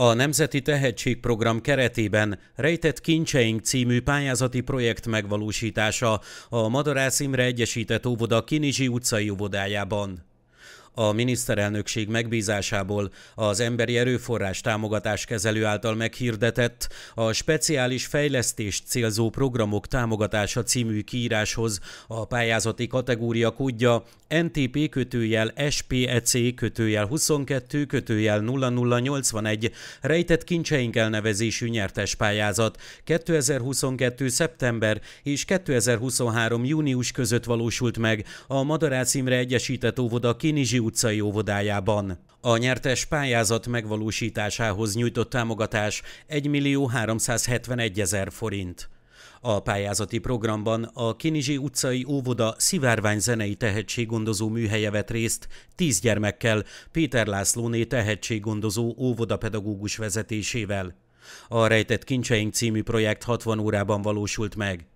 A Nemzeti Tehetségprogram keretében Rejtett Kincseink című pályázati projekt megvalósítása a Madarász Imre Egyesített Óvoda Kinizsi utcai óvodájában a miniszterelnökség megbízásából az Emberi Erőforrás Támogatás Kezelő által meghirdetett a speciális fejlesztést célzó programok támogatása című kiíráshoz a pályázati kategória kódja NTP kötőjel SPEC kötőjel 22 kötőjel 0081 rejtett kincseink elnevezésű nyertes pályázat 2022. szeptember és 2023. június között valósult meg a Madarász Imre Egyesített Óvoda Kinizsi utcai óvodájában. A nyertes pályázat megvalósításához nyújtott támogatás 1 millió 371 ezer forint. A pályázati programban a Kinizsi utcai óvoda szivárvány zenei tehetséggondozó műhelye vett részt tíz gyermekkel, Péter Lászlóné tehetséggondozó óvodapedagógus vezetésével. A Rejtett Kincseink című projekt 60 órában valósult meg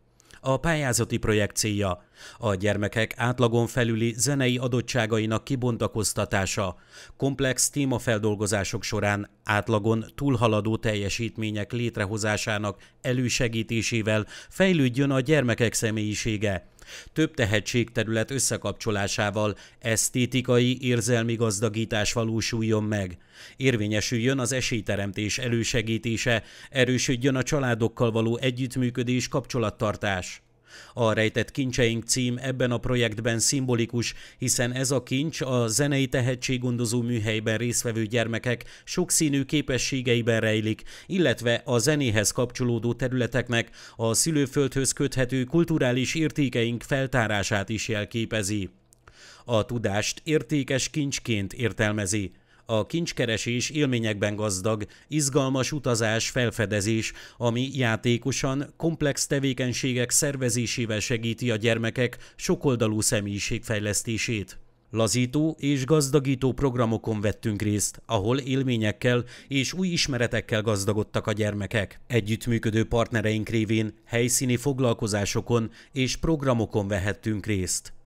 a pályázati projekt célja, a gyermekek átlagon felüli zenei adottságainak kibontakoztatása, komplex témafeldolgozások során átlagon túlhaladó teljesítmények létrehozásának elősegítésével fejlődjön a gyermekek személyisége, több tehetségterület összekapcsolásával esztétikai, érzelmi gazdagítás valósuljon meg. Érvényesüljön az esélyteremtés elősegítése, erősödjön a családokkal való együttműködés, kapcsolattartás. A Rejtett Kincseink cím ebben a projektben szimbolikus, hiszen ez a kincs a zenei tehetséggondozó műhelyben résztvevő gyermekek sokszínű képességeiben rejlik, illetve a zenéhez kapcsolódó területeknek a szülőföldhöz köthető kulturális értékeink feltárását is jelképezi. A tudást értékes kincsként értelmezi. A kincskeresés élményekben gazdag, izgalmas utazás, felfedezés, ami játékosan, komplex tevékenységek szervezésével segíti a gyermekek sokoldalú személyiségfejlesztését. Lazító és gazdagító programokon vettünk részt, ahol élményekkel és új ismeretekkel gazdagodtak a gyermekek. Együttműködő partnereink révén helyszíni foglalkozásokon és programokon vehettünk részt.